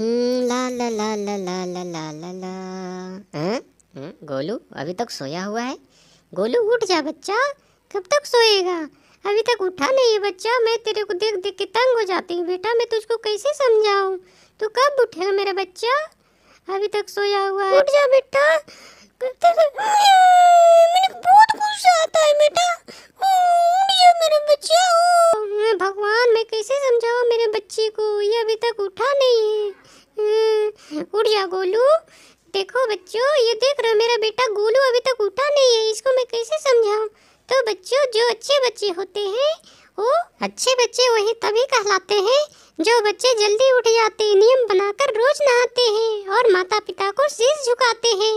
ला ला ला ला ला ला ला ला ला गोलू अभी तक सोया हुआ है गोलू उठ जा बच्चा कब तक सोएगा अभी तक उठा नहीं बच्चा मैं तेरे को देख देख के तंग हो जाती हूँ बेटा मैं तुझको कैसे समझाऊँ तू कब उठेगा मेरा बच्चा अभी तक सोया हुआ है उठ जा बेटा मैंने बहुत गुस्सा आता है बेटा मेरा बच्चा भगवान मैं कैसे समझाऊँ मेरे बच्चे को ये अभी तक उठा नहीं गुड़िया गोलू देखो बच्चों ये देख रहा मेरा बेटा गोलू अभी तक उठा नहीं है इसको मैं कैसे समझाऊं तो बच्चों जो अच्छे बच्चे होते हैं वो अच्छे बच्चे वही तभी कहलाते हैं जो बच्चे जल्दी उठ जाते हैं नियम बनाकर रोज नहाते हैं और माता पिता को शीश झुकाते हैं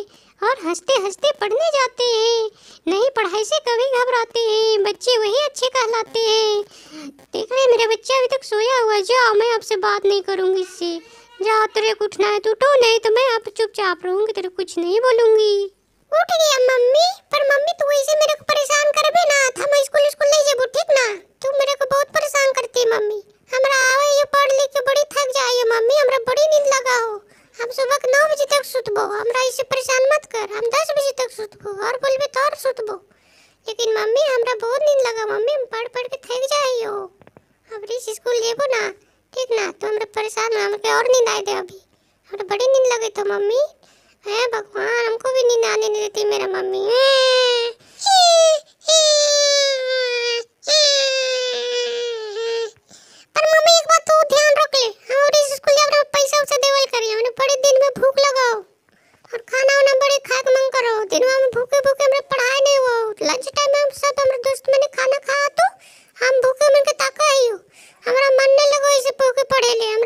और हंसते हंसते पढ़ने जाते हैं नहीं पढ़ाई से कभी घबराते हैं बच्चे वही अच्छे कहलाते हैं देख रहे मेरा बच्चा अभी तक सोया हुआ है जो मैं आपसे बात नहीं करूँगी इससे जा तेरे को उठना है तो उठो नहीं तो मैं अब चुपचाप रहूंगी तेरे कुछ नहीं बोलूंगी उठ गया मम्मी पर मम्मी तू ऐसे मेरे को परेशान कर बे ना था मैं स्कूल स्कूल ले जाबू ठीक ना तू मेरे को बहुत परेशान करती है मम्मी हमरा आवे ये पढ़ लिख के बड़ी थक जाइयो मम्मी हमरा बड़ी नींद लगा हो हम सुबह के 9 बजे तक सुतबो हमरा ऐसे परेशान मत कर हम 10 बजे तक सुतबो और बोलबे तो और सुतबो लेकिन मम्मी हमरा बहुत नींद लगा मम्मी हम पढ़ पढ़ के थक जाइयो हमरे स्कूल जेबो परेशान हम हमें और नींद आए थे अभी हमें बड़ी नींद लगी तो मम्मी है भगवान हमको भी नींद आने नहीं देती मेरा मम्मी तो हाँ, खाना खा तो, तो हम भूखे मन के ताका ही हमारा मन नहीं लगो इसे भूखे पढ़े ले